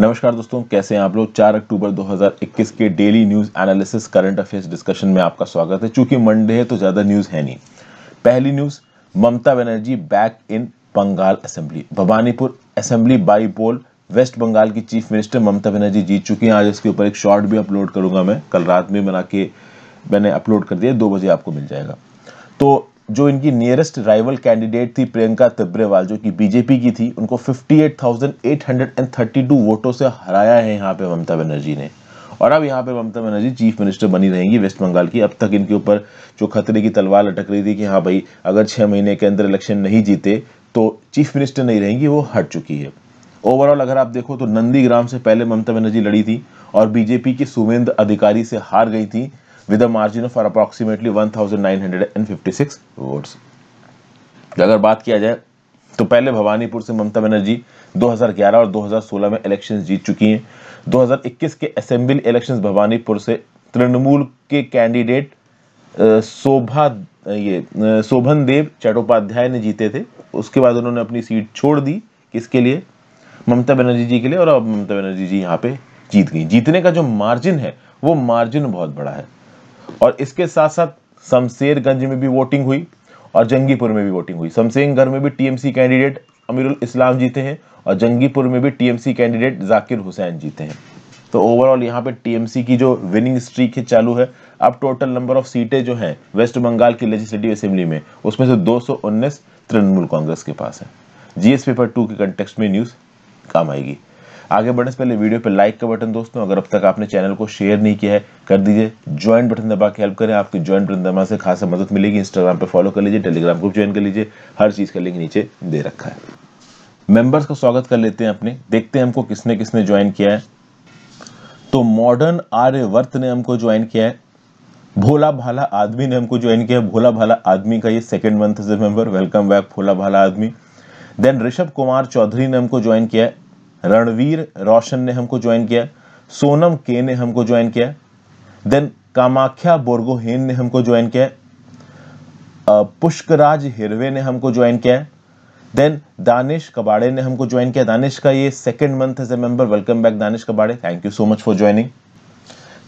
नमस्कार दोस्तों कैसे हैं आप लोग 4 अक्टूबर 2021 के daily news analysis current affairs discussion में आपका स्वागत है चूंकि मंडे है तो ज़्यादा न्यूज़ है नहीं पहली news Mamata Banerjee back in Bengal assembly Bhawanipur assembly by poll West Bengal की चीफ मिनिस्टर ममता बनर्जी जीत चुकी हैं आज इसके ऊपर एक शॉर्ट भी अपलोड करूंगा मैं कल रात में बना के मैंने अपलोड कर दिया दो बजे आपको मिल जाएगा तो जो इनकी नियरेस्ट राइवल कैंडिडेट थी प्रियंका तिब्रेवाल जो कि बीजेपी की थी उनको 58,832 वोटों से हराया है यहाँ पे ममता बनर्जी ने और अब यहाँ पे ममता बनर्जी चीफ मिनिस्टर बनी रहेंगी वेस्ट बंगाल की अब तक इनके ऊपर जो खतरे की तलवार लटक रही थी कि हाँ भाई अगर छः महीने के अंदर इलेक्शन नहीं जीते तो चीफ मिनिस्टर नहीं रहेंगी वो हट चुकी है ओवरऑल अगर आप देखो तो नंदीग्राम से पहले ममता बनर्जी लड़ी थी और बीजेपी की सुमेंद्र अधिकारी से हार गई थी with with a margin of approximately 1956 votes अगर बात किया जाए तो पहले भवानीपुर से ममता बनर्जी 2011 और 2016 में इलेक्शन जीत चुकी हैं 2021 के असेंबली इलेक्शंस भवानीपुर से तृणमूल के कैंडिडेट शोभा ये शोभन देव चट्टोपाध्याय ने जीते थे उसके बाद उन्होंने अपनी सीट छोड़ दी किसके लिए ममता बनर्जी जी के लिए और अब ममता बनर्जी जी यहाँ पे जीत गई जीतने का जो मार्जिन है वो मार्जिन बहुत बड़ा है और इसके साथ साथ शमशेरगंज में भी वोटिंग हुई और जंगीपुर में भी वोटिंग हुई शमशेरगंज में भी टीएमसी कैंडिडेट अमीरुल इस्लाम जीते हैं और जंगीपुर में भी टीएमसी कैंडिडेट जाकिर हुसैन जीते हैं तो ओवरऑल यहाँ पे टीएमसी की जो विनिंग स्ट्रीक है चालू है अब टोटल नंबर ऑफ सीटें जो हैं वेस्ट बंगाल की लेजिस्लेटिव असेंबली में उसमें से 219 तृणमूल कांग्रेस के पास है जीएस पेपर टू के कंटेक्स में न्यूज़ काम आएगी आगे बढ़ने से पहले वीडियो पे लाइक का बटन दोस्तों अगर अब तक आपने चैनल को शेयर नहीं किया है कर दीजिए ज्वाइंट बटन दबा के हेल्प करें आपके ज्वाइंट बटन दबा से खासा मदद मिलेगी इंस्टाग्राम पर फॉलो कर लीजिए टेलीग्राम ग्रुप ज्वाइन कर लीजिए हर चीज़ का लिंक नीचे दे रखा है मेंबर्स का स्वागत कर लेते हैं अपने देखते हैं हमको किसने किसने ज्वाइन किया है तो मॉडर्न आर्यवर्त ने हमको ज्वाइन किया है भोला भाला आदमी ने हमको ज्वाइन किया भोला भाला आदमी का ये सेकंड मंथ से मेंबर वेलकम बैक भोला भाला आदमी देन ऋषभ कुमार चौधरी ने हमको ज्वाइन किया है रणवीर रोशन ने हमको ज्वाइन किया सोनम के ने हमको ज्वाइन किया देन कामाख्या बोर्गोहेन ने हमको ज्वाइन किया पुष्कराज हिरवे ने हमको ज्वाइन किया देन दानिश कबाड़े ने हमको ज्वाइन किया दानिश का ये second month as a member welcome back Danish Kabade thank you so much for joining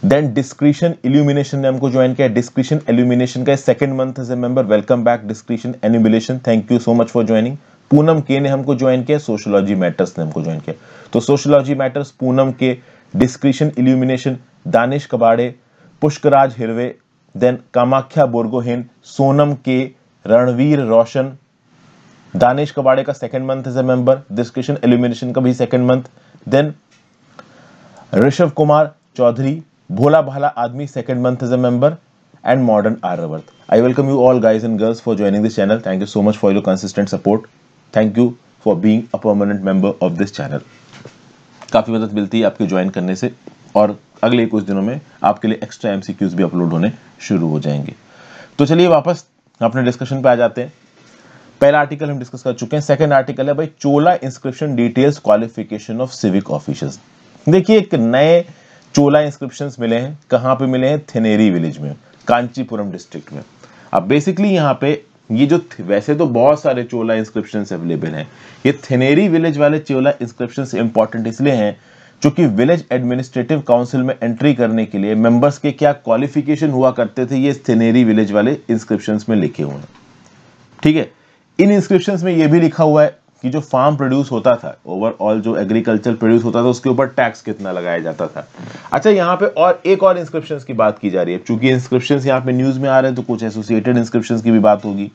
then discretion illumination ने हमको ज्वाइन किया डिस्क्रिशन एल्यूमिनेशन का second month as a member welcome back discretion illumination thank you so much for joining Poonam के ने हमको join किया sociology matters ने हमको ज्वाइन किया तो सोशोलॉजी मैटर्स पूनम के डिस्क्रिशन इल्यूमिनेशन दानिश कबाड़े पुष्कराज हिरवे देन कामाख्या बोर्गोहिन सोनम के रणवीर रोशन दानिश कबाड़े का second month as a member discretion illumination का भी second month then Rishabh Kumar Chaudhary भोला भाला आदमी second month as a member and modern Aryavarth. I welcome you all guys and girls for joining this channel thank you so much for your consistent support thank you for being a permanent member of this channel काफ़ी मदद मिलती है आपके join करने से और अगले कुछ दिनों में आपके लिए एक्स्ट्रा एम भी अपलोड होने शुरू हो जाएंगे तो चलिए वापस अपने डिस्कशन पे आ जाते हैं पहला आर्टिकल हम डिस्कस कर चुके हैं सेकंड आर्टिकल है भाई Chola inscription details qualification of civic officers देखिए एक नए चोला इंस्क्रिप्शन मिले हैं कहाँ पे मिले हैं थेनेरी विलेज में कांचीपुरम डिस्ट्रिक्ट में अब बेसिकली यहाँ पे ये जो वैसे तो बहुत सारे चोला इंस्क्रिप्शन अवेलेबल हैं ये थेनेरी विलेज वाले चोला इंस्क्रिप्शन इंपॉर्टेंट इसलिए हैं क्योंकि विलेज एडमिनिस्ट्रेटिव काउंसिल में एंट्री करने के लिए मेंबर्स के क्या क्वालिफिकेशन हुआ करते थे ये थेनेरी विलेज वाले इंस्क्रिप्शन में लिखे हुए हैं ठीक है इन इंस्क्रिप्शन में ये भी लिखा हुआ है कि जो फार्म प्रोड्यूस होता था ओवरऑल जो एग्रीकल्चर प्रोड्यूस होता था उसके ऊपर टैक्स कितना लगाया जाता था अच्छा यहाँ पे और एक और इंस्क्रिप्शन की बात की जा रही है चूंकि इंस्क्रिप्शन यहाँ पे न्यूज में आ रहे हैं तो कुछ एसोसिएटेड इंस्क्रिप्शन की भी बात होगी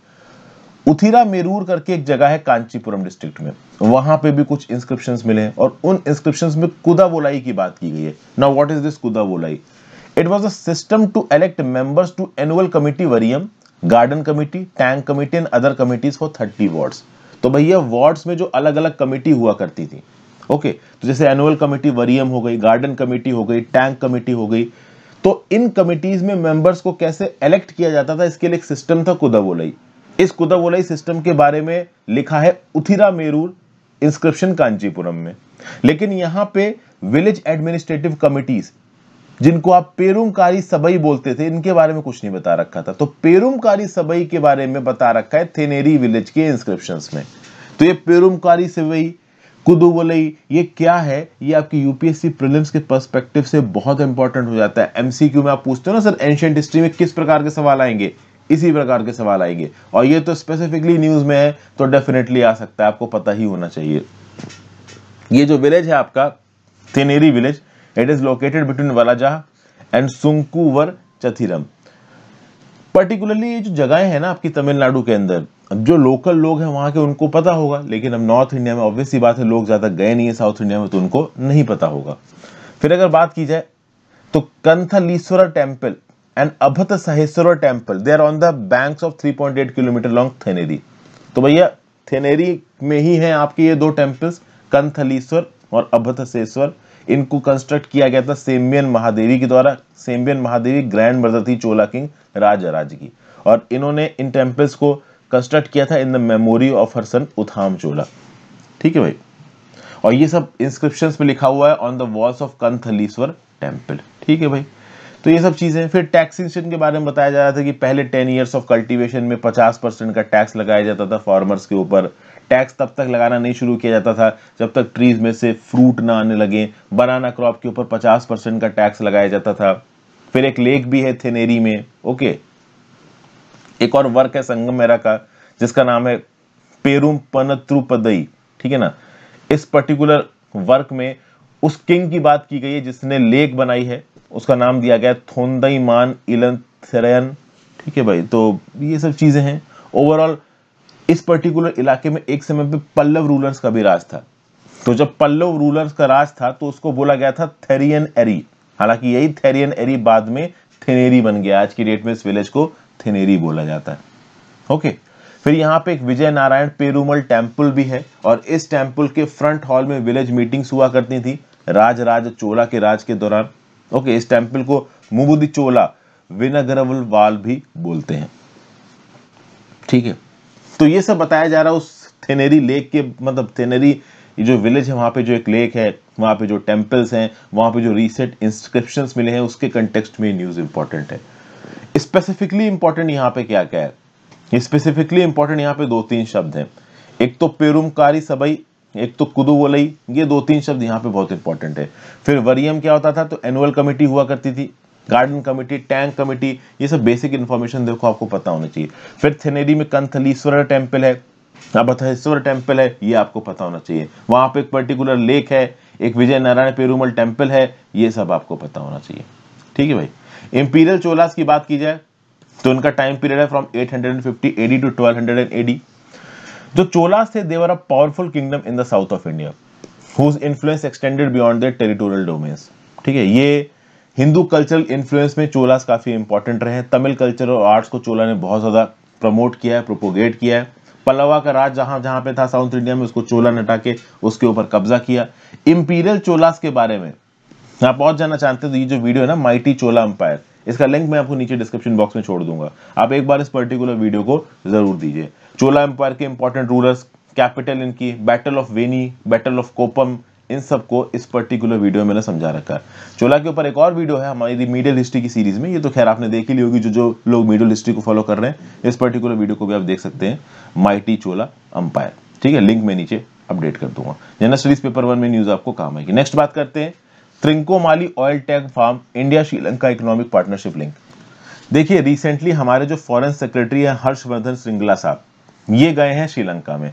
उथिरा मेरूर करके एक जगह है कांचीपुरम डिस्ट्रिक्ट में वहां पे भी कुछ इंस्क्रिप्शन मिले और उन इंस्क्रिप्शन में कुदा बोलाई की बात की गई है ना what is this Kudavolai it was a system to elect members to annual committee variyam garden committee tank committee and other committees for thirty wards तो भैया वार्ड्स में जो अलग अलग कमेटी हुआ करती थी ओके तो जैसे एनुअल कमेटी वरियम हो गई गार्डन कमेटी हो गई टैंक कमेटी हो गई तो इन कमिटीज में मेंबर्स को कैसे इलेक्ट किया जाता था इसके लिए एक सिस्टम था कुदावोलई इस कुदावोलई सिस्टम के बारे में लिखा है उथिरा मेरूर इंस्क्रिप्शन कांचीपुरम में लेकिन यहां पे विलेज एडमिनिस्ट्रेटिव कमिटीज जिनको आप पेरुमकारी सबई बोलते थे इनके बारे में कुछ नहीं बता रखा था तो पेरुमकारी सबई के बारे में बता रखा है थेनेरी विलेज के इंस्क्रिप्शन में तो ये पेरुमकारी सबई कुदुवलई ये क्या है ये आपकी यूपीएससी प्रीलिम्स के पर्सपेक्टिव से बहुत इंपॉर्टेंट हो जाता है एमसीक्यू में आप पूछते हो ना सर एंशियंट हिस्ट्री में किस प्रकार के सवाल आएंगे इसी प्रकार के सवाल आएंगे और ये तो स्पेसिफिकली न्यूज में है तो डेफिनेटली आ सकता है आपको पता ही होना चाहिए ये जो विलेज है आपका Thenneri village it is located between Walajah and Sunguvar Chathiram. Particularly ये जो जगहें हैं ना आपकी तमिलनाडु के अंदर अब जो लोकल लोग हैं वहाँ के उनको पता होगा लेकिन अब नॉर्थ इंडिया में ऑब्वियसली बात है लोग ज़्यादा गए नहीं है साउथ इंडिया में तो उनको नहीं पता होगा फिर अगर बात की जाए तो Kanthaleeswarar temple and Apatsahayeswarar temple they are on the banks of 3.8 kilometre long Thenneri तो भैया थेनेरी में ही है आपके ये दो टेम्पल्स कंथलीश्वर और अभत सहेश्वर इनको कंस्ट्रक्ट किया गया था सेम्बियन महादेवी के द्वारा सेम्बियन महादेवी ग्रैंड मदर थी चोला किंग राजा राज की और इन्होंने इन टेम्पल्स को कंस्ट्रक्ट किया था in the memory of her son Uttama Chola ठीक है भाई और ये सब इंस्क्रिप्शन में लिखा हुआ है on the walls of Kanthaleeswarar temple ठीक है भाई तो ये सब चीज़ें फिर टैक्सेशन के बारे में बताया जा रहा था कि पहले टेन ईयर्स ऑफ कल्टीवेशन में पचास परसेंट का टैक्स लगाया जाता था फार्मर्स के ऊपर टैक्स तब तक लगाना नहीं शुरू किया जाता था जब तक ट्रीज में से फ्रूट ना आने लगे बनाना क्रॉप के ऊपर पचास परसेंट का टैक्स लगाया जाता था फिर एक लेक भी है थेनेरी में ओके एक और वर्क है संगम मेरा का जिसका नाम है पेरुम पनत्रुपदई ठीक है ना इस पर्टिकुलर वर्क में उस किंग की बात की गई है जिसने लेक बनाई है उसका नाम दिया गया थोंदई मान इलन थेरयन ठीक है भाई तो ये सब चीज़ें हैं ओवरऑल इस पर्टिकुलर इलाके में एक समय पे पल्लव रूलर्स का भी राज था तो जब पल्लव रूलर्स का राज था तो उसको बोला गया था थेरियन एरी हालांकि यही थेरियन एरी बाद में थेनेरी बन गया आज की डेट में इस विलेज को थेनेरी बोला जाता है ओके फिर यहाँ पे एक विजय नारायण पेरूमल टेम्पल भी है और इस टेम्पल के फ्रंट हॉल में विलेज मीटिंग्स हुआ करती थी राज राज चोला के राज के दौरान ओके इस टेम्पल को मुबुदी चोला विनगरवल वाल भी बोलते हैं ठीक है तो ये सब बताया जा रहा है उस थेनेरी लेक के मतलब थेनेरी जो विलेज है वहाँ पे जो एक लेक है वहाँ पे जो टेम्पल्स हैं वहाँ पे जो रीसेंट इंस्क्रिप्शन मिले हैं उसके कंटेक्स्ट में न्यूज़ इंपॉर्टेंट है स्पेसिफिकली इंपॉर्टेंट यहाँ पे क्या क्या है स्पेसिफिकली इंपॉर्टेंट यहाँ पे दो तीन शब्द हैं एक तो पेरुमकारी सबई एक तो कुदुवलई ये दो तीन शब्द यहाँ पे बहुत इंपॉर्टेंट है फिर वरियम क्या होता था तो एनुअल कमेटी हुआ करती थी गार्डन कमेटी टैंक कमेटी ये सब बेसिक इन्फॉर्मेशन देखो आपको पता होना चाहिए फिर थेनेरी में कंथलीश्वर टेम्पल है अभथेश्वर हाँ, टेम्पल है ये आपको पता होना चाहिए वहां पर एक पर्टिकुलर लेक है एक विजय नारायण पेरूमल टेम्पल है ये सब आपको पता होना चाहिए ठीक है भाई इंपीरियल चोलास की बात की जाए तो उनका टाइम पीरियड है फ्रॉम 850 एडी टू 1200 एडी जो चोलास थे they were a powerful kingdom in the south of India whose influence extended beyond the territorial domains ठीक है ये हिंदू कल्चरल इन्फ्लुएंस में चोलास काफ़ी इंपॉर्टेंट रहे तमिल कल्चर और आर्ट्स को चोला ने बहुत ज़्यादा प्रमोट किया है प्रोपोगेट किया है पल्लवा का राज जहां जहां पे था साउथ इंडिया में उसको चोला नटा के उसके ऊपर कब्जा किया इम्पीरियल चोलास के बारे में आप बहुत जानना चाहते हैं तो ये जो वीडियो है ना माइटी चोला अंपायर इसका लिंक मैं आपको नीचे डिस्क्रिप्शन बॉक्स में छोड़ दूंगा आप एक बार इस पर्टिकुलर वीडियो को जरूर दीजिए चोला एम्पायर के इंपॉर्टेंट रूलर्स कैपिटल इनकी battle of Venni battle of Koppam इन सबको इस पर्टिकुलर वीडियो में मैंने समझा रखा है चोला के ऊपर एक और वीडियो है हमारी मीडियल हिस्ट्री की सीरीज में ये तो खैर आपने देख ही ली होगी जो जो लोग मीडियल हिस्ट्री को फॉलो कर रहे हैं इस पर्टिकुलर वीडियो को भी आप देख सकते हैं माइटी चोला अंपायर ठीक है लिंक में नीचे अपडेट कर दूंगा जनरल स्टडीज पेपर वन में न्यूज आपको काम आएगी नेक्स्ट बात करते हैं Trincomalee oil tank farm India Sri Lanka economic partnership link देखिए रिसेंटली हमारे जो फॉरेन सेक्रेटरी है हर्षवर्धन श्रृंगला साहब ये गए हैं श्रीलंका में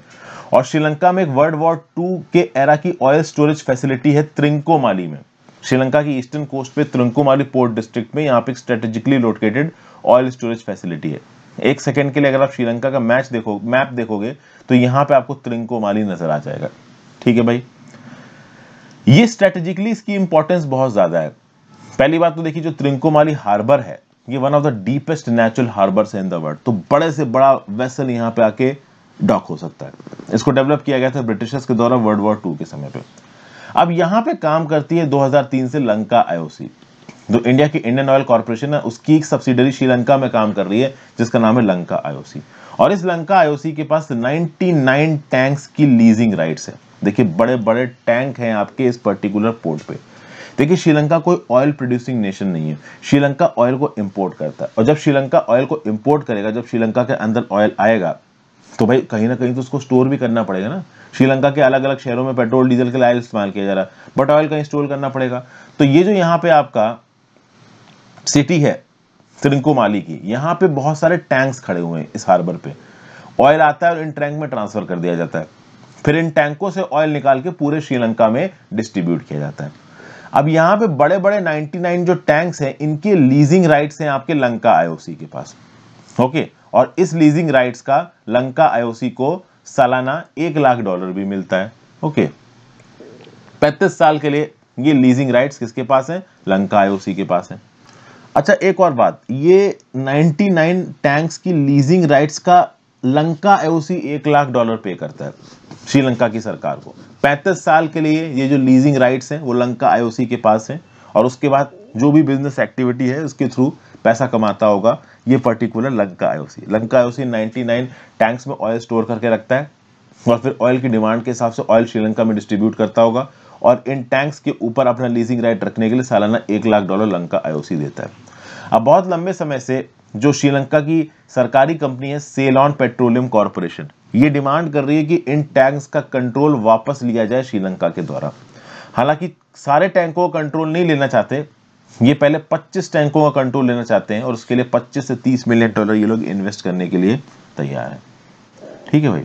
और श्रीलंका में एक वर्ल्ड वॉर टू के एरा की ऑयल स्टोरेज फैसिलिटी है त्रिंकोमाली में श्रीलंका की ईस्टर्न कोस्ट पे त्रिंकोमाली पोर्ट डिस्ट्रिक्ट में यहाँ पे strategically located oil storage facility है एक सेकंड के लिए अगर आप श्रीलंका का मैच देखो मैप देखोगे तो यहाँ पे आपको त्रिंकोमाली नजर आ जाएगा ठीक है भाई ये स्ट्रेटेजिकली इसकी इंपॉर्टेंस बहुत ज्यादा है पहली बात तो देखिए जो त्रिंकोमाली हार्बर है ये one of the deepest natural harbours है इन द वर्ल्ड तो बड़े से बड़ा वेसल यहाँ पे आके डॉक हो सकता है इसको डेवलप किया गया था ब्रिटिशर्स के द्वारा वर्ल्ड वॉर टू के समय पे अब यहाँ पे काम करती है 2003 से लंका आईओसी जो इंडिया की इंडियन ऑयल कॉरपोरेशन है उसकी एक सब्सिडरी श्रीलंका में काम कर रही है जिसका नाम है लंका आईओसी और इस लंका आईओसी के पास 99 टैंक्स की लीजिंग राइट्स है देखिए बड़े बड़े टैंक हैं आपके इस पर्टिकुलर पोर्ट पे देखिए श्रीलंका कोई ऑयल प्रोड्यूसिंग नेशन नहीं है श्रीलंका ऑयल को इम्पोर्ट करता है और जब श्रीलंका ऑयल को इम्पोर्ट करेगा जब श्रीलंका के अंदर ऑयल आएगा तो भाई कहीं ना कहीं तो उसको स्टोर भी करना पड़ेगा ना श्रीलंका के अलग अलग शहरों में पेट्रोल डीजल के लिए ऑयल इस्तेमाल किया जा रहा है बट ऑयल कहीं स्टोर करना पड़ेगा तो ये जो यहाँ पे आपका सिटी है माली की यहाँ पे बहुत सारे टैंक्स खड़े हुए हैं इस हार्बर पे ऑयल आता है और इन टैंक में ट्रांसफर कर दिया जाता है फिर इन टैंकों से ऑयल निकाल के पूरे श्रीलंका में डिस्ट्रीब्यूट किया जाता है अब यहाँ पे बड़े बड़े 99 जो टैंक्स हैं इनके लीजिंग राइट्स हैं आपके लंका आईओसी के पास ओके okay? और इस लीजिंग राइट्स का लंका आईओसी को सालाना एक लाख डॉलर भी मिलता है ओके पैंतीस साल के लिए ये लीजिंग राइट्स किसके पास है लंका आईओसी के पास है अच्छा एक और बात ये 99 टैंक्स की लीजिंग राइट्स का लंका आईओसी एक लाख डॉलर पे करता है श्रीलंका की सरकार को पैंतीस साल के लिए ये जो लीजिंग राइट्स हैं वो लंका आईओसी के पास है और उसके बाद जो भी बिजनेस एक्टिविटी है उसके थ्रू पैसा कमाता होगा ये particular Lanka IOC Lanka IOC 99 tanks में ऑयल स्टोर करके रखता है और फिर ऑयल की डिमांड के हिसाब से ऑयल श्रीलंका में डिस्ट्रीब्यूट करता होगा और इन टैंक्स के ऊपर अपना लीजिंग राइट रखने के लिए सालाना एक लाख डॉलर लंका आयोसी देता है अब बहुत लंबे समय से जो श्रीलंका की सरकारी कंपनी है सेलॉन पेट्रोलियम कॉरपोरेशन ये डिमांड कर रही है कि इन टैंक्स का कंट्रोल वापस लिया जाए श्रीलंका के द्वारा हालांकि सारे टैंकों का कंट्रोल नहीं लेना चाहते ये पहले 25 टैंकों का कंट्रोल लेना चाहते हैं और उसके लिए 25 से 30 मिलियन डॉलर ये लोग इन्वेस्ट करने के लिए तैयार है ठीक है भाई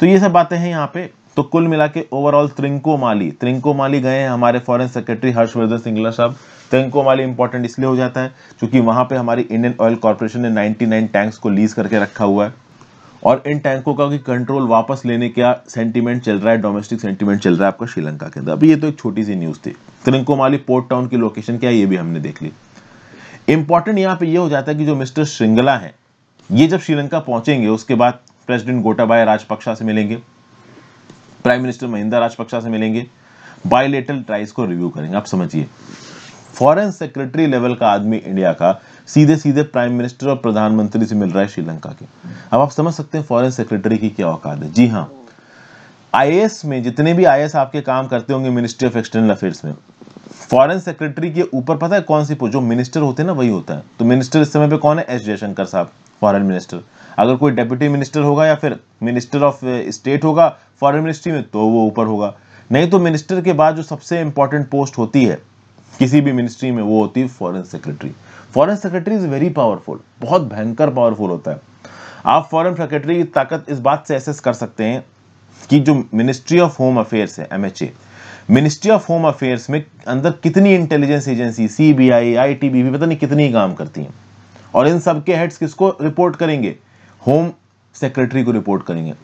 तो ये सब बातें हैं यहाँ पे तो कुल मिला के ओवरऑल त्रिंको माली त्रिंको माली गए हैं हमारे फॉरेन सेक्रेटरी हर्षवर्धन सिंगला साहब त्रिंको माली इंपॉर्टेंट इसलिए हो जाता है क्योंकि वहां पर हमारी इंडियन ऑयल कॉरपोरेशन ने नाइनटी टैंक्स को लीज करके रखा हुआ है और इन टैंकों का भी कंट्रोल वापस लेने का सेंटीमेंट चल रहा है डोमेस्टिक सेंटीमेंट चल रहा है आपका श्रीलंका के अंदर अभी ये तो एक छोटी सी न्यूज़ थी त्रिंकोमाली पोर्ट टाउन की लोकेशन क्या है ये भी हमने देख ली इंपॉर्टेंट यहाँ पे ये हो जाता है कि जो मिस्टर श्रृंगला है ये जब श्रीलंका पहुंचेंगे उसके बाद प्रेसिडेंट गोटाबाय राजपक्षा से मिलेंगे प्राइम मिनिस्टर महिंदा राजपक्षा से मिलेंगे बायोलेटरल ट्राइज को रिव्यू करेंगे आप समझिए फॉरेन सेक्रेटरी लेवल का आदमी इंडिया का सीधे सीधे प्राइम मिनिस्टर और प्रधानमंत्री से मिल रहा है श्रीलंका के अब आप समझ सकते हैं फॉरेन सेक्रेटरी की क्या औकात है जी हाँ आई में जितने भी आई आपके काम करते होंगे मिनिस्ट्री ऑफ एक्सटर्नल अफेयर्स में फॉरेन सेक्रेटरी के ऊपर पता है कौन सी जो मिनिस्टर होते हैं ना वही होता है तो मिनिस्टर इस समय पे कौन है एस जयशंकर साहब फॉरेन मिनिस्टर अगर कोई डेप्यूटी मिनिस्टर होगा या फिर मिनिस्टर ऑफ स्टेट होगा फॉरेन मिनिस्ट्री में तो वो ऊपर होगा नहीं तो मिनिस्टर के बाद जो सबसे इंपॉर्टेंट पोस्ट होती है किसी भी मिनिस्ट्री में वो होती है foreign secretary foreign secretary is very powerful बहुत भयंकर पावरफुल होता है आप फॉरेन सेक्रेटरी की ताकत इस बात से एसेस कर सकते हैं कि जो मिनिस्ट्री ऑफ होम अफेयर्स है MHA ministry of home affairs में अंदर कितनी इंटेलिजेंस एजेंसी सीबीआई आईटीबीपी पता नहीं कितनी काम करती हैं और इन सबके हेड्स किसको रिपोर्ट करेंगे होम सेक्रेटरी को रिपोर्ट करेंगे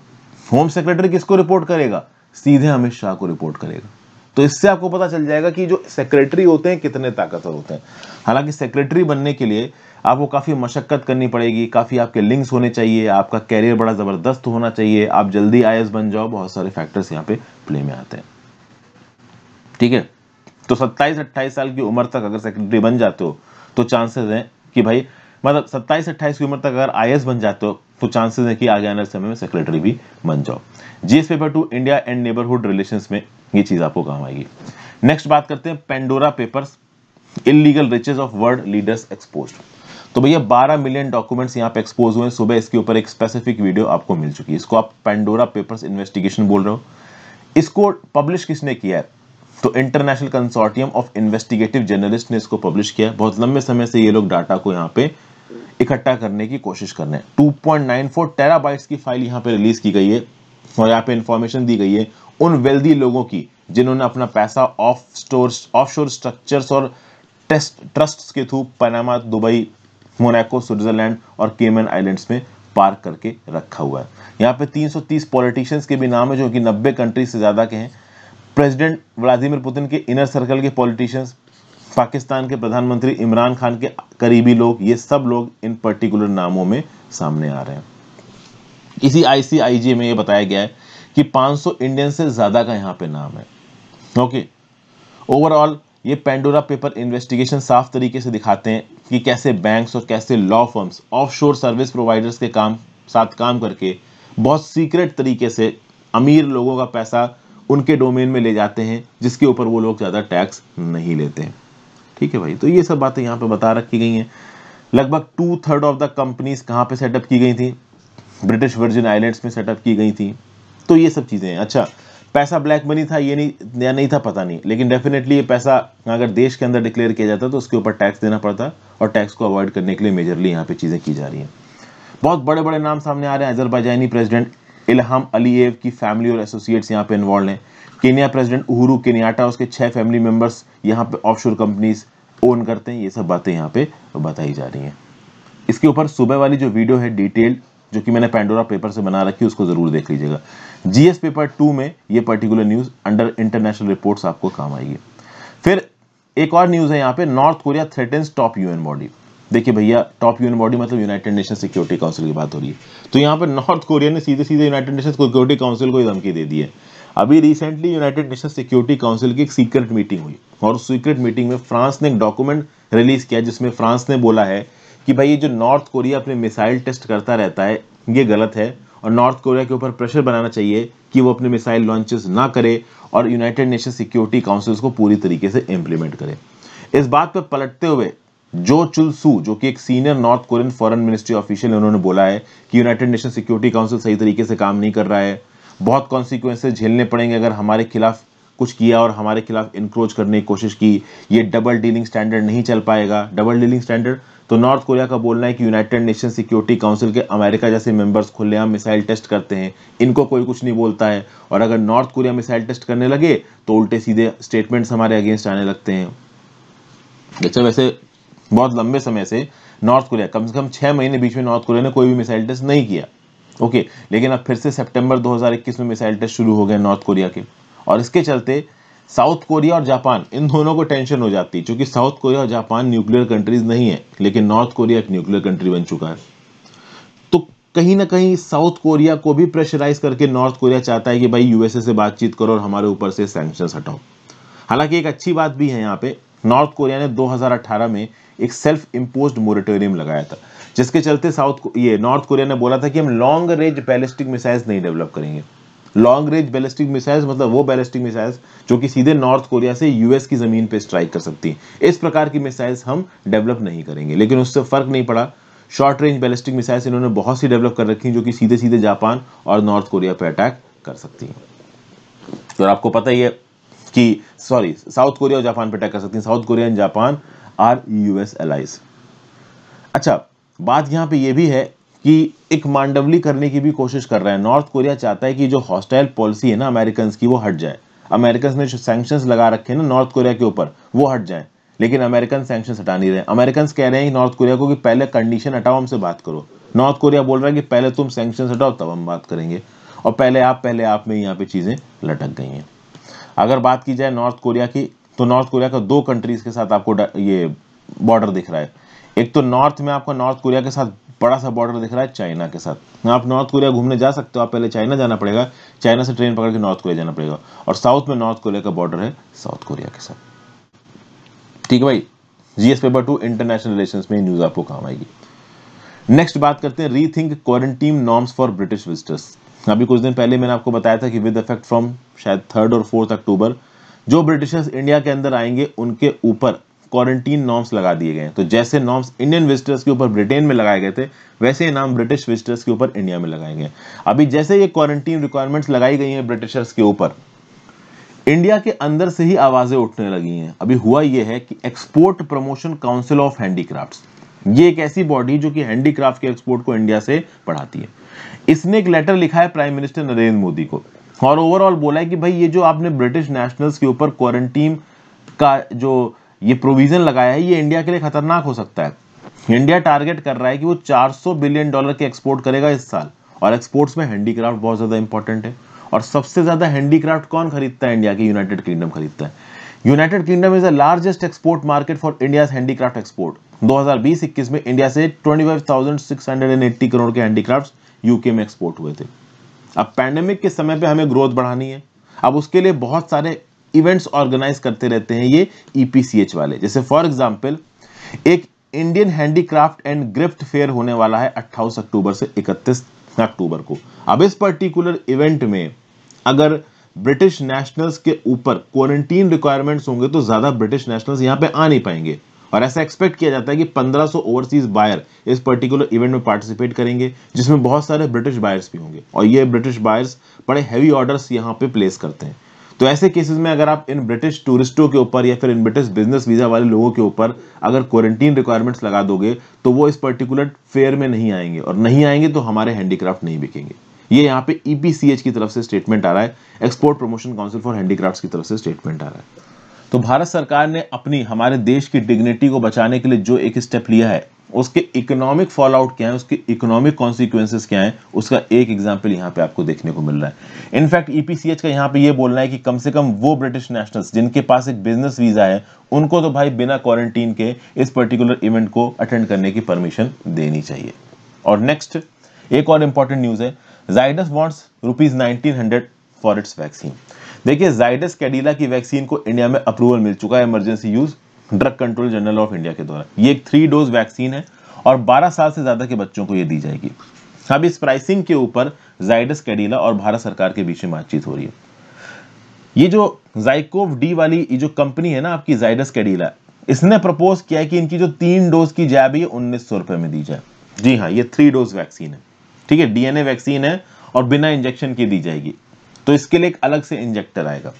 होम सेक्रेटरी किसको रिपोर्ट करेगा सीधे अमित शाह को रिपोर्ट करेगा तो इससे आपको पता चल जाएगा कि जो सेक्रेटरी होते हैं कितने ताकतवर होते हैं हालांकि सेक्रेटरी बनने के लिए आपको काफ़ी मशक्क़त करनी पड़ेगी काफ़ी आपके लिंक्स होने चाहिए आपका कैरियर बड़ा ज़बरदस्त होना चाहिए आप जल्दी आई बन जाओ बहुत सारे फैक्टर्स यहाँ पे प्ले में आते हैं ठीक है तो 27 28 साल की उम्र तक अगर सेक्रेटरी बन जाते हो तो चांसेस हैं कि भाई मतलब 27 28 की उम्र तक अगर आई बन जाते हो तो चांसेज हैं कि आगे आने समय में सेक्रेटरी भी बन जाओ GS paper two India and neighbourhood relation में ये चीज़ आपको काम आएगी नेक्स्ट बात करते हैं Pandora papers illegal riches of world leaders expose तो भैया 12 मिलियन डॉक्यूमेंट्स यहाँ पे एक्सपोज हुए सुबह इसके ऊपर एक स्पेसिफिक वीडियो आपको मिल चुकी है इसको आप पेंडोरा पेपर्स इन्वेस्टिगेशन बोल रहे हो इसको पब्लिश किसने किया है तो International Consortium of Investigative Journalist ने इसको पब्लिश किया बहुत लंबे समय से ये लोग डाटा को यहाँ पे इकट्ठा करने की कोशिश कर रहे हैं 2.94 टेराबाइट्स की फाइल यहाँ पे रिलीज की गई है और यहाँ पे इंफॉर्मेशन दी गई है उन वेल्दी लोगों की जिन्होंने अपना पैसा ऑफ स्टोर ऑफ स्ट्रक्चर्स और टेस्ट ट्रस्ट के through Panama Dubai Monaco Switzerland और केमन आइलैंड्स में पार्क करके रखा हुआ है यहाँ पे 330 पॉलिटिशियंस के भी नाम है जो कि 90 कंट्री से ज़्यादा के हैं प्रेसिडेंट व्लादिमीर पुतिन के इनर सर्कल के पॉलिटिशियंस पाकिस्तान के प्रधानमंत्री इमरान खान के करीबी लोग ये सब लोग इन पर्टिकुलर नामों में सामने आ रहे हैं इसी आई में ये बताया गया है कि 500 इंडियन से ज़्यादा का यहाँ पे नाम है ओके ओवरऑल ये पेंडोरा पेपर इन्वेस्टिगेशन साफ तरीके से दिखाते हैं कि कैसे बैंक्स और कैसे law firms offshore service providers के काम साथ काम करके बहुत सीक्रेट तरीके से अमीर लोगों का पैसा उनके डोमेन में ले जाते हैं जिसके ऊपर वो लोग ज़्यादा टैक्स नहीं लेते हैं ठीक है भाई तो ये सब बातें यहाँ पर बता रखी गई हैं लगभग two third of the companies कहाँ पे सेटअप की गई थी ब्रिटिश वर्जिन आइलैंड्स में सेटअप की गई थी तो ये सब चीज़ें हैं अच्छा पैसा ब्लैक मनी था ये नहीं या नहीं था पता नहीं लेकिन डेफिनेटली ये पैसा अगर देश के अंदर डिक्लेयर किया जाता तो उसके ऊपर टैक्स देना पड़ता और टैक्स को अवॉइड करने के लिए मेजरली यहाँ पे चीज़ें की जा रही हैं बहुत बड़े बड़े नाम सामने आ रहे हैं अजरबाजानी प्रेसिडेंट इलहम अलीएव की फैमिली और एसोसिएट्स यहाँ पे इन्वॉल्व हैं केनिया प्रेसिडेंट उहरू केनियाटा उसके छः फैमिली मेम्बर्स यहाँ पे ऑफ कंपनीज ओन करते हैं ये सब बातें यहाँ पे बताई जा रही हैं इसके ऊपर सुबह वाली जो वीडियो है डिटेल्ड जो कि मैंने पेंडोरा पेपर से बना रखी उसको ज़रूर देख लीजिएगा जीएस पेपर टू में ये particular news under international reports आपको काम आएगी फिर एक और न्यूज़ है यहाँ पे North Korea threatens top UN body देखिए भैया टॉप यूएन बॉडी मतलब यूनाइटेड नेशन सिक्योरिटी काउंसिल की बात हो रही है तो यहाँ पर नॉर्थ कोरिया ने सीधे सीधे यूनाइटेड नेशन सिक्योरिटी काउंसिल को धमकी दे दी है अभी recently United Nation Security Council की एक सीक्रेट मीटिंग हुई और उस सीक्रेट मीटिंग में फ्रांस ने एक डॉक्यूमेंट रिलीज किया जिसमें फ्रांस ने बोला है कि भाई ये जो नॉर्थ कोरिया अपने मिसाइल टेस्ट करता रहता है ये गलत है और नॉर्थ कोरिया के ऊपर प्रेशर बनाना चाहिए कि वो अपने मिसाइल लॉन्चेस ना करे और यूनाइटेड नेशन सिक्योरिटी काउंसिल को पूरी तरीके से इम्प्लीमेंट करे इस बात पर पलटते हुए जो चुलसू जो कि एक senior North Korean foreign ministry official उन्होंने बोला है कि यूनाइटेड नेशन सिक्योरिटी काउंसिल सही तरीके से काम नहीं कर रहा है बहुत कॉन्सिक्वेंसेज झेलने पड़ेंगे अगर हमारे खिलाफ कुछ किया और हमारे खिलाफ इंक्रोच करने की कोशिश की ये डबल डीलिंग स्टैंडर्ड नहीं चल पाएगा डबल डीलिंग स्टैंडर्ड तो नॉर्थ कोरिया का बोलना है कि यूनाइटेड नेशन सिक्योरिटी काउंसिल के अमेरिका जैसे मेंबर्स खुलेआम मिसाइल टेस्ट करते हैं इनको कोई कुछ नहीं बोलता है और अगर नॉर्थ कोरिया मिसाइल टेस्ट करने लगे तो उल्टे सीधे स्टेटमेंट्स हमारे अगेंस्ट आने लगते हैं अच्छा वैसे बहुत लंबे समय से नॉर्थ कोरिया कम से कम छः महीने बीच में नॉर्थ कोरिया ने कोई भी मिसाइल टेस्ट नहीं किया ओके लेकिन अब फिर से सेप्टेम्बर दो में मिसाइल टेस्ट शुरू हो गए नॉर्थ कोरिया के और इसके चलते साउथ कोरिया और जापान इन दोनों को टेंशन हो जाती है क्योंकि साउथ कोरिया और जापान न्यूक्लियर कंट्रीज नहीं है लेकिन नॉर्थ कोरिया एक न्यूक्लियर कंट्री बन चुका है तो कहीं ना कहीं साउथ कोरिया को भी प्रेशराइज करके नॉर्थ कोरिया चाहता है कि भाई यूएसए से बातचीत करो और हमारे ऊपर से सैंक्शन हटाओ हालांकि एक अच्छी बात भी है यहाँ पे नॉर्थ कोरिया ने 2018 में एक सेल्फ इम्पोज मोरेटोरियम लगाया था जिसके चलते साउथ ये नॉर्थ कोरिया ने बोला था कि हम लॉन्ग रेंज बैलिस्टिक मिसाइल्स नहीं डेवलप करेंगे लॉन्ग रेंज बैलिस्टिक मिसाइल्स मतलब वो बैलिस्टिक मिसाइल्स जो कि सीधे नॉर्थ कोरिया से यूएस की ज़मीन पर स्ट्राइक कर सकती हैं इस प्रकार की मिसाइल्स हम डेवलप नहीं करेंगे लेकिन उससे फ़र्क नहीं पड़ा शॉर्ट रेंज बैलिस्टिक मिसाइल्स इन्होंने बहुत सी डेवलप कर रखी हैं जो कि सीधे सीधे जापान और नॉर्थ कोरिया पर अटैक कर सकती हैं तो आपको पता ही है कि सॉरी साउथ कोरिया और जापान पर अटैक कर सकती हैं south Korea and Japan are US allies अच्छा बात यहां पे ये भी है कि एक मांडवली करने की भी कोशिश कर रहा है नॉर्थ कोरिया चाहता है कि जो हॉस्टाइल पॉलिसी है ना अमेरिकन की वो हट जाए अमेरिकन ने जो लगा रखे ना नॉर्थ कोरिया के ऊपर वो हट जाए लेकिन अमेरिकन सैक्शन हटा नहीं रहे अमेरिकन कह रहे हैं नॉर्थ कोरिया को कि पहले कंडीशन हटाओ हमसे बात करो नॉर्थ कोरिया बोल रहा है कि पहले तुम सैक्शन हटाओ तब हम बात करेंगे और पहले आप पहले आप में यहाँ पे चीज़ें लटक गई हैं अगर बात की जाए नॉर्थ कोरिया की तो नॉर्थ कोरिया का दो कंट्रीज़ के साथ आपको ये बॉर्डर दिख रहा है एक तो नॉर्थ में आपको नॉर्थ कोरिया के साथ बड़ा सा बॉर्डर दिख रहा है चाइना के साथ आप नॉर्थ कोरिया घूमने जा सकते हो आप पहले चाइना जाना पड़ेगा चाइना से ट्रेन पकड़ के नॉर्थ कोरिया जाना पड़ेगा और साउथ में नॉर्थ कोरिया का बॉर्डर है साउथ कोरिया के साथ ठीक है भाई GS paper two international relation में न्यूज आपको काम आएगी नेक्स्ट बात करते हैं rethink quarantine norms for British visitors अभी कुछ दिन पहले मैंने आपको बताया था कि विद इफेक्ट फ्रॉम शायद थर्ड और फोर्थ अक्टूबर जो ब्रिटिशर्स इंडिया के अंदर आएंगे उनके ऊपर क्वारंटीन नॉर्म्स लगा दिए गए तो जैसे नॉर्म्स इंडियन विजिटर्स के ऊपर ब्रिटेन में लगाए गए थे वैसे नाम ब्रिटिश विजिटर्स के ऊपर इंडिया में लगाए गए अभी जैसे ये क्वारंटीन रिक्वायरमेंट्स लगाई गई हैं ब्रिटिशर्स के ऊपर इंडिया के अंदर से ही आवाज़ें उठने लगी हैं अभी हुआ यह है कि export promotion council of handicraft ये एक ऐसी बॉडी जो कि हैंडीक्राफ्ट के एक्सपोर्ट को इंडिया से पढ़ाती है इसने एक लेटर लिखा है प्राइम मिनिस्टर नरेंद्र मोदी को और ओवरऑल बोला है कि भाई ये जो आपने ब्रिटिश नेशनल्स के ऊपर क्वारंटीन का जो ये प्रोविज़न लगाया है ये इंडिया के लिए ख़तरनाक हो सकता है इंडिया टारगेट कर रहा है कि वो 400 बिलियन डॉलर के एक्सपोर्ट करेगा इस साल और एक्सपोर्ट्स में हैंडीक्राफ्ट बहुत ज़्यादा इंपॉर्टेंट है और सबसे ज़्यादा हैंडीक्राफ्ट कौन खरीदता है इंडिया की यूनाइटेड किंगडम खरीदता है United Kingdom is the largest export market for India handicraft export दो हजार में इंडिया से ट्वेंटी करोड़ के हैंडीक्राफ्ट यूके में एक्सपोर्ट हुए थे अब पैंडेमिक के समय पर हमें ग्रोथ बढ़ानी है अब उसके लिए बहुत सारे इवेंट्स ऑर्गेनाइज करते रहते हैं ये ईपीसीएच e वाले जैसे फॉर एग्जाम्पल एक Indian handicraft and gift fair होने वाला है अट्ठाईस अक्टूबर से इकतीस अक्टूबर को अब इस पर्टिकुलर इवेंट में अगर ब्रिटिश नेशनल्स के ऊपर क्वारंटीन रिक्वायरमेंट्स होंगे तो ज्यादा ब्रिटिश नेशनल्स यहां पे आ नहीं पाएंगे और ऐसा एक्सपेक्ट किया जाता है कि 1500 ओवरसीज बायर इस पर्टिकुलर इवेंट में पार्टिसिपेट करेंगे जिसमें बहुत सारे ब्रिटिश बायर्स भी होंगे और ये ब्रिटिश बायर्स बड़े हैवी ऑर्डर्स यहाँ पे प्लेस करते हैं तो ऐसे केसेस में अगर आप इन ब्रिटिश टूरिस्टों के ऊपर या फिर इन ब्रिटिश बिजनेस वीज़ा वाले लोगों के ऊपर अगर क्वारंटीन रिक्वायरमेंट्स लगा दोगे तो वो इस पर्टिकुलर फेयर में नहीं आएंगे और नहीं आएंगे तो हमारे हैंडीक्राफ्ट नहीं बिकेंगे ये यहाँ पे ई e की तरफ से स्टेटमेंट आ रहा है export promotion council for handicraft की तरफ से स्टेटमेंट आ रहा है तो भारत सरकार ने अपनी हमारे देश की डिग्निटी को बचाने के लिए जो एक स्टेप लिया है उसके इकोनॉमिक फॉलआउट क्या है उसके इकोनॉमिक कॉन्सिक्वेंसेस क्या है उसका एक एग्जाम्पल यहाँ पे आपको देखने को मिल रहा है इनफैक्ट ईपीसीएच e का यहाँ पे ये यह बोलना है कि कम से कम वो ब्रिटिश नेशनल्स जिनके पास एक बिजनेस वीजा है उनको तो भाई बिना क्वारंटीन के इस पर्टिकुलर इवेंट को अटेंड करने की परमिशन देनी चाहिए और नेक्स्ट एक और इंपॉर्टेंट न्यूज है Zydus wants rupees for its vaccine देखिए जाइडस कैडिला की वैक्सीन को इंडिया में अप्रूवल मिल चुका है emergency use drug control general of India के द्वारा ये एक थ्री डोज वैक्सीन है और 12 साल से ज़्यादा के बच्चों को ये दी जाएगी अब इस प्राइसिंग के ऊपर जाइडस कैडिला और भारत सरकार के बीच में बातचीत हो रही है ये जो जाइकोव डी वाली ये जो कंपनी है ना आपकी जाइडस कैडिला इसने प्रपोज किया है कि इनकी जो तीन डोज की जैब है उन्नीस सौ रुपये में दी जाए जी हाँ ये थ्री डोज वैक्सीन है ठीक है डीएनए वैक्सीन है और बिना इंजेक्शन के दी जाएगी तो इसके लिए एक अलग से इंजेक्टर आएगा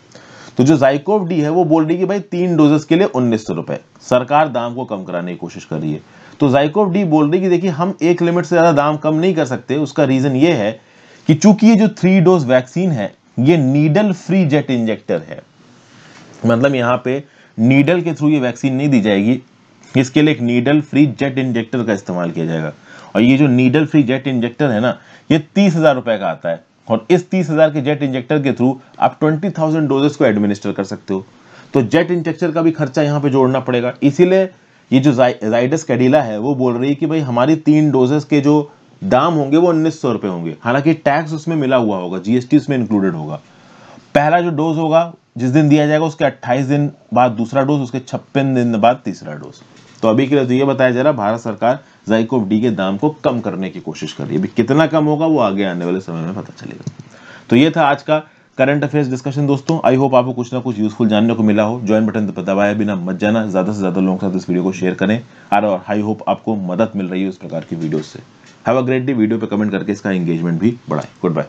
तो जो जाइकोव डी है वो बोल रही है कि भाई तीन डोजेस के लिए उन्नीस सौ रुपए सरकार दाम को कम कराने की कोशिश कर रही है तो जाइकोव डी बोल रही कि देखिए हम एक लिमिट से ज़्यादा दाम कम नहीं कर सकते उसका रीज़न ये है कि चूंकि ये जो थ्री डोज वैक्सीन है ये नीडल फ्री जेट इंजेक्टर है मतलब यहाँ पे नीडल के थ्रू ये वैक्सीन नहीं दी जाएगी इसके लिए एक नीडल फ्री जेट इंजेक्टर का इस्तेमाल किया जाएगा और ये जो नीडल फ्री जेट इंजेक्टर है ना ये तीस हज़ार रुपए का आता है और इस तीस हजार के जेट इंजेक्टर के थ्रू आप ट्वेंटी थाउजेंड डोजेस को एडमिनिस्टर कर सकते हो तो जेट इंजेक्टर का भी खर्चा यहाँ पे जोड़ना पड़ेगा इसीलिए ये जो जाइडस कैडिला है वो बोल रही है कि भाई हमारी तीन डोजेस के जो दाम होंगे वो उन्नीस सौ रुपए होंगे हालांकि टैक्स उसमें मिला हुआ होगा जीएसटी उसमें इंक्लूडेड होगा पहला जो डोज होगा जिस दिन दिया जाएगा उसके 28 दिन बाद दूसरा डोज उसके छप्पन दिन बाद तीसरा डोज तो अभी के लिए तो ये बताया जा रहा है भारत सरकार जाइकोव डी के दाम को कम करने की कोशिश कर रही है कितना कम होगा वो आगे आने वाले समय में पता चलेगा तो ये था आज का करंट अफेयर्स डिस्कशन दोस्तों आई होप आपको कुछ ना कुछ यूजफुल जानने को मिला हो ज्वाइन बटन दबाया बिना मत जाना ज़्यादा से ज़्यादा लोगों के साथ इस वीडियो को शेयर करें और आई होप आपको मदद मिल रही है इस प्रकार की वीडियो से have a great day video पे कमेंट करके इसका एंगेजमेंट भी बढ़ाएं गुड बाय